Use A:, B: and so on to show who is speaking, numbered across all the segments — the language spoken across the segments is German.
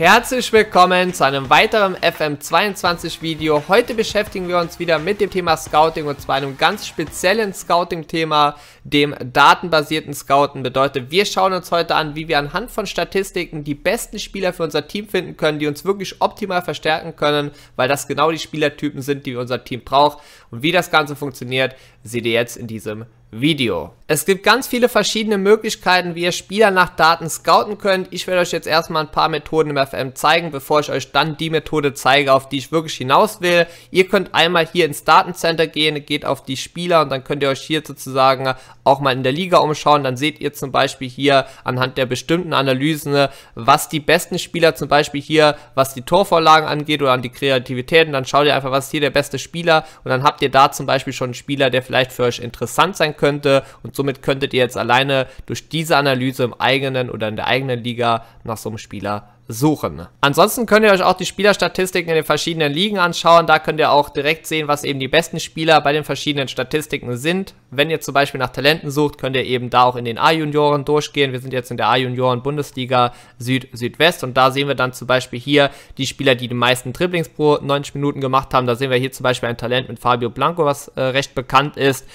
A: Herzlich willkommen zu einem weiteren FM22 Video. Heute beschäftigen wir uns wieder mit dem Thema Scouting und zwar einem ganz speziellen Scouting-Thema, dem datenbasierten Scouten. Bedeutet, wir schauen uns heute an, wie wir anhand von Statistiken die besten Spieler für unser Team finden können, die uns wirklich optimal verstärken können, weil das genau die Spielertypen sind, die unser Team braucht. Und wie das Ganze funktioniert, seht ihr jetzt in diesem Video. Video. Es gibt ganz viele verschiedene Möglichkeiten, wie ihr Spieler nach Daten scouten könnt. Ich werde euch jetzt erstmal ein paar Methoden im FM zeigen, bevor ich euch dann die Methode zeige, auf die ich wirklich hinaus will. Ihr könnt einmal hier ins Datencenter gehen, geht auf die Spieler und dann könnt ihr euch hier sozusagen auch mal in der Liga umschauen. Dann seht ihr zum Beispiel hier anhand der bestimmten Analysen, was die besten Spieler zum Beispiel hier, was die Torvorlagen angeht oder an die Kreativität. Und dann schaut ihr einfach, was ist hier der beste Spieler und dann habt ihr da zum Beispiel schon einen Spieler, der vielleicht für euch interessant sein könnte. Und somit könntet ihr jetzt alleine durch diese Analyse im eigenen oder in der eigenen Liga nach so einem Spieler suchen. Ansonsten könnt ihr euch auch die Spielerstatistiken in den verschiedenen Ligen anschauen. Da könnt ihr auch direkt sehen, was eben die besten Spieler bei den verschiedenen Statistiken sind. Wenn ihr zum Beispiel nach Talenten sucht, könnt ihr eben da auch in den A-Junioren durchgehen. Wir sind jetzt in der A-Junioren-Bundesliga Süd-Südwest und da sehen wir dann zum Beispiel hier die Spieler, die die meisten Dribblings pro 90 Minuten gemacht haben. Da sehen wir hier zum Beispiel ein Talent mit Fabio Blanco, was äh, recht bekannt ist.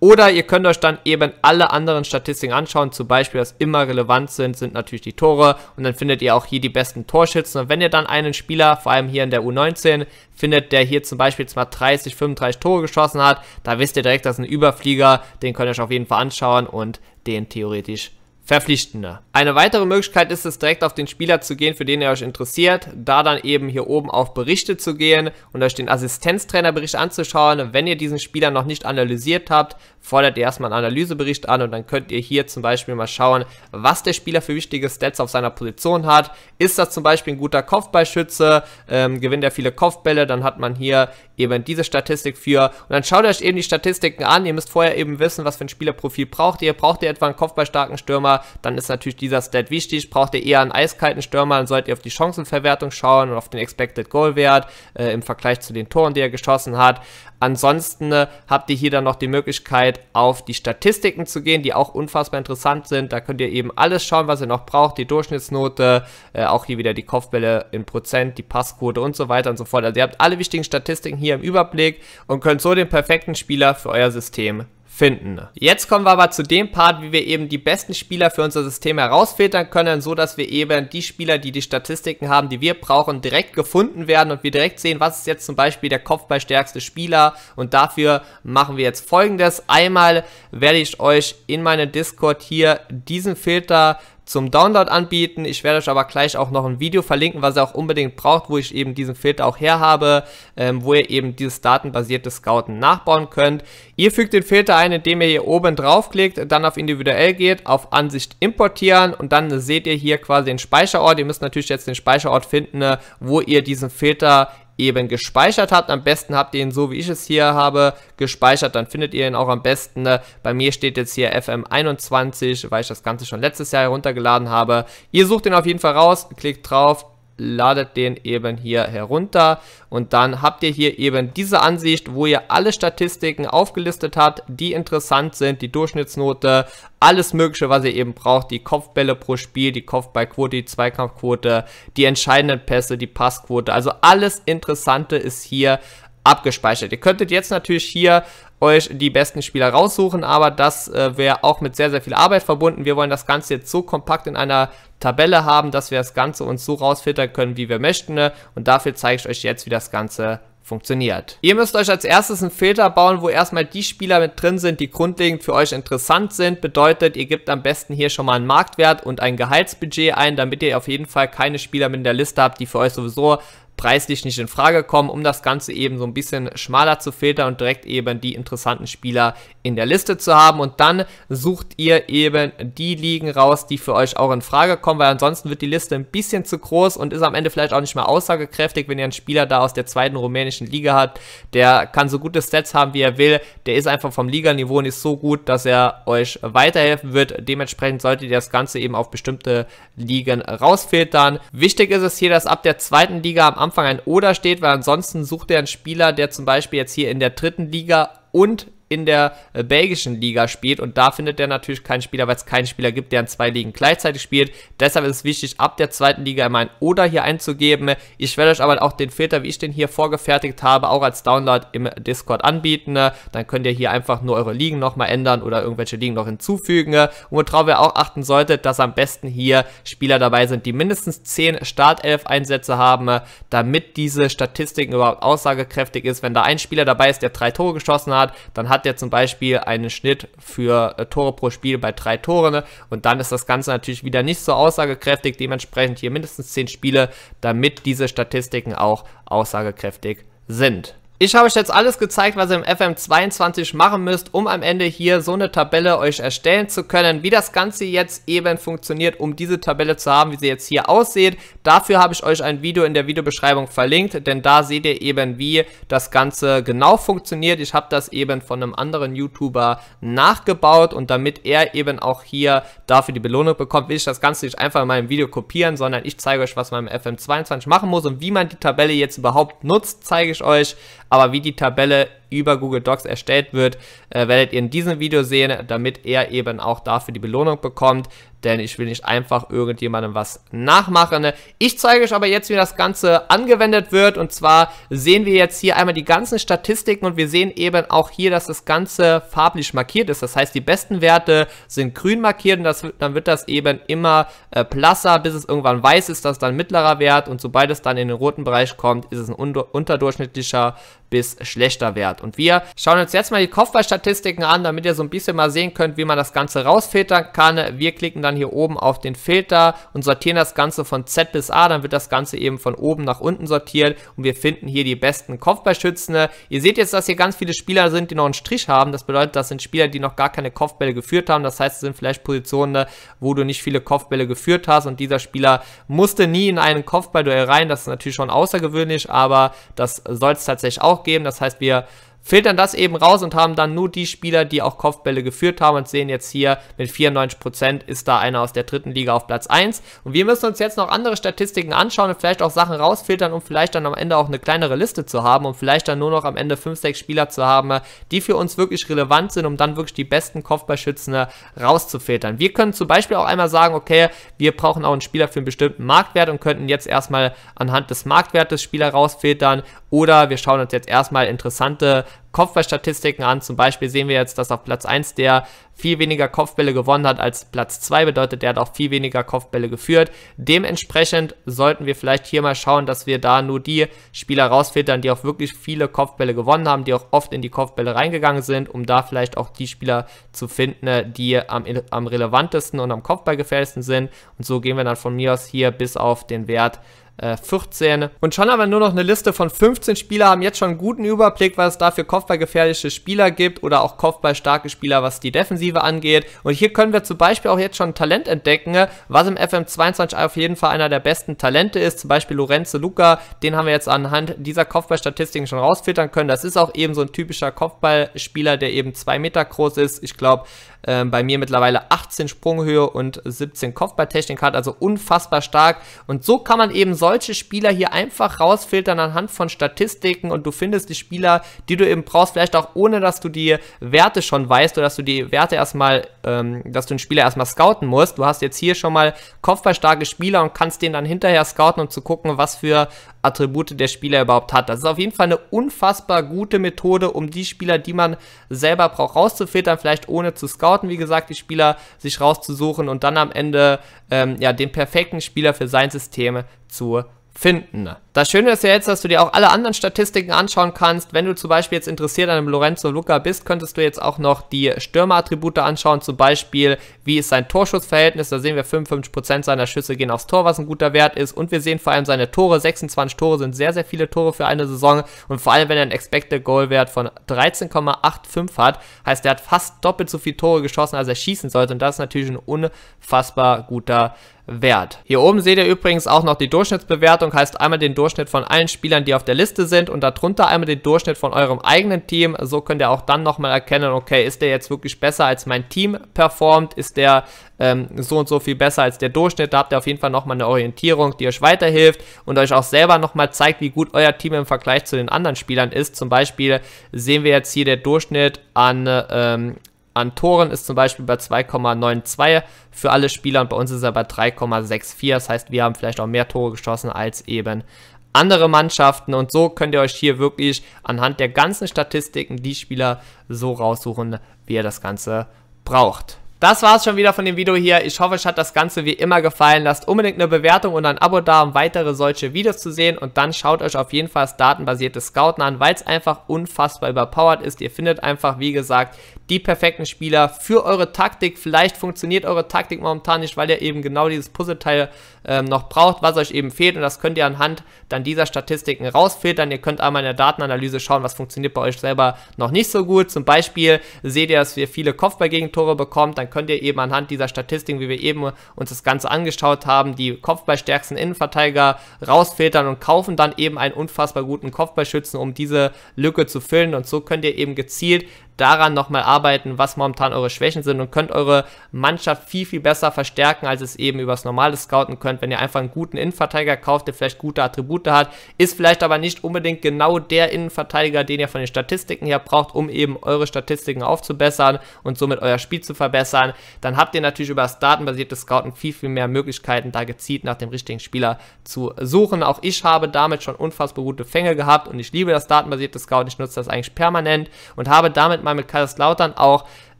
A: Oder ihr könnt euch dann eben alle anderen Statistiken anschauen, zum Beispiel, was immer relevant sind, sind natürlich die Tore und dann findet ihr auch hier die besten Torschützen. Und wenn ihr dann einen Spieler, vor allem hier in der U19, findet, der hier zum Beispiel jetzt mal 30, 35 Tore geschossen hat, da wisst ihr direkt, das ist ein Überflieger, den könnt ihr euch auf jeden Fall anschauen und den theoretisch verpflichtender. Eine weitere Möglichkeit ist es, direkt auf den Spieler zu gehen, für den ihr euch interessiert, da dann eben hier oben auf Berichte zu gehen und euch den Assistenztrainerbericht anzuschauen. Wenn ihr diesen Spieler noch nicht analysiert habt, fordert ihr erstmal einen Analysebericht an und dann könnt ihr hier zum Beispiel mal schauen, was der Spieler für wichtige Stats auf seiner Position hat. Ist das zum Beispiel ein guter Kopfballschütze, ähm, gewinnt er viele Kopfbälle, dann hat man hier eben diese Statistik für und dann schaut euch eben die Statistiken an. Ihr müsst vorher eben wissen, was für ein Spielerprofil braucht ihr. Braucht ihr etwa einen kopfballstarken Stürmer? dann ist natürlich dieser Stat wichtig. Braucht ihr eher einen eiskalten Stürmer, dann solltet ihr auf die Chancenverwertung schauen und auf den Expected Goal Wert äh, im Vergleich zu den Toren, die er geschossen hat. Ansonsten äh, habt ihr hier dann noch die Möglichkeit, auf die Statistiken zu gehen, die auch unfassbar interessant sind. Da könnt ihr eben alles schauen, was ihr noch braucht, die Durchschnittsnote, äh, auch hier wieder die Kopfbälle in Prozent, die Passquote und so weiter und so fort. Also ihr habt alle wichtigen Statistiken hier im Überblick und könnt so den perfekten Spieler für euer System finden. Jetzt kommen wir aber zu dem Part, wie wir eben die besten Spieler für unser System herausfiltern können, so dass wir eben die Spieler, die die Statistiken haben, die wir brauchen, direkt gefunden werden und wir direkt sehen, was ist jetzt zum Beispiel der Kopfballstärkste Spieler und dafür machen wir jetzt folgendes. Einmal werde ich euch in meinem Discord hier diesen Filter zum Download anbieten. Ich werde euch aber gleich auch noch ein Video verlinken, was ihr auch unbedingt braucht, wo ich eben diesen Filter auch her habe, ähm, wo ihr eben dieses datenbasierte Scouten nachbauen könnt. Ihr fügt den Filter ein, indem ihr hier oben draufklickt, dann auf individuell geht, auf Ansicht importieren und dann seht ihr hier quasi den Speicherort. Ihr müsst natürlich jetzt den Speicherort finden, ne, wo ihr diesen Filter eben gespeichert habt. Am besten habt ihr ihn so, wie ich es hier habe, gespeichert. Dann findet ihr ihn auch am besten. Äh, bei mir steht jetzt hier FM21, weil ich das Ganze schon letztes Jahr heruntergeladen habe. Ihr sucht ihn auf jeden Fall raus, klickt drauf, ladet den eben hier herunter und dann habt ihr hier eben diese Ansicht, wo ihr alle Statistiken aufgelistet habt, die interessant sind, die Durchschnittsnote, alles mögliche, was ihr eben braucht, die Kopfbälle pro Spiel, die Kopfballquote, die Zweikampfquote, die entscheidenden Pässe, die Passquote, also alles Interessante ist hier abgespeichert. Ihr könntet jetzt natürlich hier euch die besten Spieler raussuchen, aber das äh, wäre auch mit sehr, sehr viel Arbeit verbunden. Wir wollen das Ganze jetzt so kompakt in einer Tabelle haben, dass wir das Ganze uns so rausfiltern können, wie wir möchten. Ne? Und dafür zeige ich euch jetzt, wie das Ganze funktioniert. Ihr müsst euch als erstes einen Filter bauen, wo erstmal die Spieler mit drin sind, die grundlegend für euch interessant sind. Bedeutet, ihr gebt am besten hier schon mal einen Marktwert und ein Gehaltsbudget ein, damit ihr auf jeden Fall keine Spieler mit in der Liste habt, die für euch sowieso preislich nicht in Frage kommen, um das Ganze eben so ein bisschen schmaler zu filtern und direkt eben die interessanten Spieler in der Liste zu haben. Und dann sucht ihr eben die Ligen raus, die für euch auch in Frage kommen, weil ansonsten wird die Liste ein bisschen zu groß und ist am Ende vielleicht auch nicht mehr aussagekräftig, wenn ihr einen Spieler da aus der zweiten rumänischen Liga habt. Der kann so gute Stats haben, wie er will. Der ist einfach vom Liganiveau und ist so gut, dass er euch weiterhelfen wird. Dementsprechend solltet ihr das Ganze eben auf bestimmte Ligen rausfiltern. Wichtig ist es hier, dass ab der zweiten Liga am Anfang Anfang ein Oder steht, weil ansonsten sucht er einen Spieler, der zum Beispiel jetzt hier in der dritten Liga und in der äh, belgischen Liga spielt und da findet er natürlich keinen Spieler, weil es keinen Spieler gibt, der in zwei Ligen gleichzeitig spielt. Deshalb ist es wichtig, ab der zweiten Liga immer ein Oder hier einzugeben. Ich werde euch aber auch den Filter, wie ich den hier vorgefertigt habe, auch als Download im Discord anbieten. Dann könnt ihr hier einfach nur eure Ligen nochmal ändern oder irgendwelche Ligen noch hinzufügen. Und worauf ihr auch achten solltet, dass am besten hier Spieler dabei sind, die mindestens 10 Startelf-Einsätze haben, damit diese Statistiken überhaupt aussagekräftig ist. Wenn da ein Spieler dabei ist, der drei Tore geschossen hat, dann hat hat ja zum Beispiel einen Schnitt für äh, Tore pro Spiel bei drei Toren ne? und dann ist das Ganze natürlich wieder nicht so aussagekräftig. Dementsprechend hier mindestens zehn Spiele, damit diese Statistiken auch aussagekräftig sind. Ich habe euch jetzt alles gezeigt, was ihr im FM22 machen müsst, um am Ende hier so eine Tabelle euch erstellen zu können. Wie das Ganze jetzt eben funktioniert, um diese Tabelle zu haben, wie sie jetzt hier aussieht. Dafür habe ich euch ein Video in der Videobeschreibung verlinkt, denn da seht ihr eben, wie das Ganze genau funktioniert. Ich habe das eben von einem anderen YouTuber nachgebaut und damit er eben auch hier dafür die Belohnung bekommt, will ich das Ganze nicht einfach in meinem Video kopieren, sondern ich zeige euch, was man im FM22 machen muss und wie man die Tabelle jetzt überhaupt nutzt, zeige ich euch aber wie die Tabelle über Google Docs erstellt wird, äh, werdet ihr in diesem Video sehen, damit er eben auch dafür die Belohnung bekommt. Denn ich will nicht einfach irgendjemandem was nachmachen. Ich zeige euch aber jetzt, wie das Ganze angewendet wird. Und zwar sehen wir jetzt hier einmal die ganzen Statistiken und wir sehen eben auch hier, dass das Ganze farblich markiert ist. Das heißt, die besten Werte sind grün markiert und das, dann wird das eben immer äh, blasser, bis es irgendwann weiß ist, das ist dann mittlerer Wert. Und sobald es dann in den roten Bereich kommt, ist es ein unterdurchschnittlicher bis schlechter Wert. Und wir schauen uns jetzt mal die Kopfballstatistiken an, damit ihr so ein bisschen mal sehen könnt, wie man das Ganze rausfiltern kann. Wir klicken dann hier oben auf den Filter und sortieren das Ganze von Z bis A. Dann wird das Ganze eben von oben nach unten sortiert und wir finden hier die besten Kopfballschützen. Ihr seht jetzt, dass hier ganz viele Spieler sind, die noch einen Strich haben. Das bedeutet, das sind Spieler, die noch gar keine Kopfbälle geführt haben. Das heißt, es sind vielleicht Positionen, wo du nicht viele Kopfbälle geführt hast und dieser Spieler musste nie in einen Kopfballduell rein. Das ist natürlich schon außergewöhnlich, aber das soll es tatsächlich auch auch geben. Das heißt, wir filtern das eben raus und haben dann nur die Spieler, die auch Kopfbälle geführt haben und sehen jetzt hier mit 94% ist da einer aus der dritten Liga auf Platz 1. Und wir müssen uns jetzt noch andere Statistiken anschauen und vielleicht auch Sachen rausfiltern, um vielleicht dann am Ende auch eine kleinere Liste zu haben und um vielleicht dann nur noch am Ende 5, 6 Spieler zu haben, die für uns wirklich relevant sind, um dann wirklich die besten Kopfballschützen äh, rauszufiltern. Wir können zum Beispiel auch einmal sagen, okay, wir brauchen auch einen Spieler für einen bestimmten Marktwert und könnten jetzt erstmal anhand des Marktwertes Spieler rausfiltern oder wir schauen uns jetzt erstmal interessante Kopfballstatistiken an. Zum Beispiel sehen wir jetzt, dass auf Platz 1 der viel weniger Kopfbälle gewonnen hat als Platz 2, bedeutet, der hat auch viel weniger Kopfbälle geführt. Dementsprechend sollten wir vielleicht hier mal schauen, dass wir da nur die Spieler rausfiltern, die auch wirklich viele Kopfbälle gewonnen haben, die auch oft in die Kopfbälle reingegangen sind, um da vielleicht auch die Spieler zu finden, äh, die am, am relevantesten und am Kopfballgefährlichsten sind. Und so gehen wir dann von mir aus hier bis auf den Wert 14. Äh, Und schon haben wir nur noch eine Liste von 15 Spieler, haben jetzt schon einen guten Überblick, was es da für kopfballgefährliche Spieler gibt oder auch kopfballstarke Spieler, was die Defensive angeht. Und hier können wir zum Beispiel auch jetzt schon Talent entdecken, was im FM22 auf jeden Fall einer der besten Talente ist. Zum Beispiel Lorenzo Luca, den haben wir jetzt anhand dieser Kopfballstatistiken schon rausfiltern können. Das ist auch eben so ein typischer Kopfballspieler, der eben 2 Meter groß ist. Ich glaube, ähm, bei mir mittlerweile 18 Sprunghöhe und 17 Kopfballtechnik hat, also unfassbar stark. Und so kann man eben solche Spieler hier einfach rausfiltern anhand von Statistiken und du findest die Spieler, die du eben brauchst, vielleicht auch ohne, dass du die Werte schon weißt oder dass du die Werte erstmal, ähm, dass du einen Spieler erstmal scouten musst. Du hast jetzt hier schon mal kopfballstarke Spieler und kannst den dann hinterher scouten, um zu gucken, was für Attribute der Spieler überhaupt hat. Das ist auf jeden Fall eine unfassbar gute Methode, um die Spieler, die man selber braucht, rauszufiltern, vielleicht ohne zu scouten, wie gesagt, die Spieler sich rauszusuchen und dann am Ende ähm, ja, den perfekten Spieler für sein System zu finden. Das Schöne ist ja jetzt, dass du dir auch alle anderen Statistiken anschauen kannst. Wenn du zum Beispiel jetzt interessiert an einem Lorenzo Luca bist, könntest du jetzt auch noch die Stürmerattribute anschauen. Zum Beispiel, wie ist sein Torschussverhältnis? Da sehen wir 55% seiner Schüsse gehen aufs Tor, was ein guter Wert ist. Und wir sehen vor allem seine Tore. 26 Tore sind sehr, sehr viele Tore für eine Saison. Und vor allem, wenn er einen Expected Goal Wert von 13,85 hat, heißt er hat fast doppelt so viele Tore geschossen, als er schießen sollte. Und das ist natürlich ein unfassbar guter Wert. Hier oben seht ihr übrigens auch noch die Durchschnittsbewertung, heißt einmal den Durchschnittsbewertung Durchschnitt von allen Spielern, die auf der Liste sind und darunter einmal den Durchschnitt von eurem eigenen Team. So könnt ihr auch dann nochmal erkennen, okay, ist der jetzt wirklich besser als mein Team performt? Ist der ähm, so und so viel besser als der Durchschnitt? Da habt ihr auf jeden Fall nochmal eine Orientierung, die euch weiterhilft und euch auch selber nochmal zeigt, wie gut euer Team im Vergleich zu den anderen Spielern ist. Zum Beispiel sehen wir jetzt hier der Durchschnitt an ähm, an Toren ist zum Beispiel bei 2,92 für alle Spieler und bei uns ist er bei 3,64. Das heißt, wir haben vielleicht auch mehr Tore geschossen als eben andere Mannschaften und so könnt ihr euch hier wirklich anhand der ganzen Statistiken die Spieler so raussuchen, wie ihr das Ganze braucht. Das war es schon wieder von dem Video hier. Ich hoffe, euch hat das Ganze wie immer gefallen. Lasst unbedingt eine Bewertung und ein Abo da, um weitere solche Videos zu sehen. Und dann schaut euch auf jeden Fall das datenbasierte Scouten an, weil es einfach unfassbar überpowered ist. Ihr findet einfach, wie gesagt, die perfekten Spieler für eure Taktik. Vielleicht funktioniert eure Taktik momentan nicht, weil ihr eben genau dieses Puzzleteil ähm, noch braucht, was euch eben fehlt. Und das könnt ihr anhand dann dieser Statistiken rausfiltern. Ihr könnt einmal in der Datenanalyse schauen, was funktioniert bei euch selber noch nicht so gut. Zum Beispiel seht ihr, dass ihr viele Kopfballgegentore bekommt. Dann dann könnt ihr eben anhand dieser Statistiken, wie wir eben uns das Ganze angeschaut haben, die kopfballstärksten Innenverteidiger rausfiltern und kaufen dann eben einen unfassbar guten Kopfballschützen, um diese Lücke zu füllen. Und so könnt ihr eben gezielt daran nochmal arbeiten, was momentan eure Schwächen sind und könnt eure Mannschaft viel, viel besser verstärken, als es eben übers normale Scouten könnt. Wenn ihr einfach einen guten Innenverteidiger kauft, der vielleicht gute Attribute hat, ist vielleicht aber nicht unbedingt genau der Innenverteidiger, den ihr von den Statistiken her braucht, um eben eure Statistiken aufzubessern und somit euer Spiel zu verbessern, dann habt ihr natürlich über das datenbasierte Scouten viel, viel mehr Möglichkeiten, da gezielt nach dem richtigen Spieler zu suchen. Auch ich habe damit schon unfassbar gute Fänge gehabt und ich liebe das datenbasierte Scouten. Ich nutze das eigentlich permanent und habe damit mal mit Kaiserslautern auch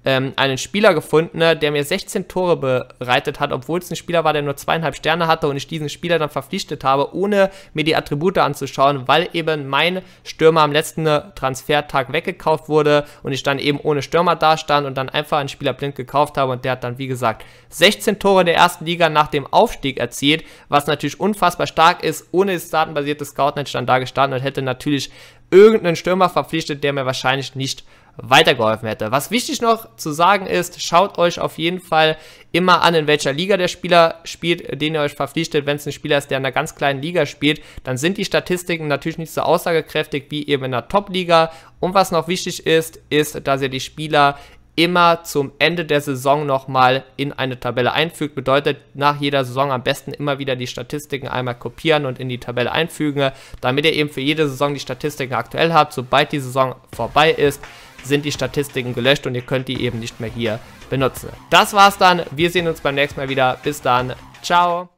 A: ähm, einen Spieler gefunden, ne, der mir 16 Tore bereitet hat, obwohl es ein Spieler war, der nur zweieinhalb Sterne hatte und ich diesen Spieler dann verpflichtet habe, ohne mir die Attribute anzuschauen, weil eben mein Stürmer am letzten äh, Transfertag weggekauft wurde und ich dann eben ohne Stürmer dastand und dann einfach einen Spieler blind gekauft habe und der hat dann, wie gesagt, 16 Tore in der ersten Liga nach dem Aufstieg erzielt, was natürlich unfassbar stark ist. Ohne das datenbasierte Scout hätte ich dann da gestanden und hätte natürlich irgendeinen Stürmer verpflichtet, der mir wahrscheinlich nicht weitergeholfen hätte. Was wichtig noch zu sagen ist, schaut euch auf jeden Fall immer an, in welcher Liga der Spieler spielt, den ihr euch verpflichtet. Wenn es ein Spieler ist, der in einer ganz kleinen Liga spielt, dann sind die Statistiken natürlich nicht so aussagekräftig wie eben in der Top-Liga. Und was noch wichtig ist, ist, dass ihr die Spieler immer zum Ende der Saison nochmal in eine Tabelle einfügt. Bedeutet, nach jeder Saison am besten immer wieder die Statistiken einmal kopieren und in die Tabelle einfügen, damit ihr eben für jede Saison die Statistiken aktuell habt, sobald die Saison vorbei ist sind die Statistiken gelöscht und ihr könnt die eben nicht mehr hier benutzen. Das war's dann. Wir sehen uns beim nächsten Mal wieder. Bis dann. Ciao.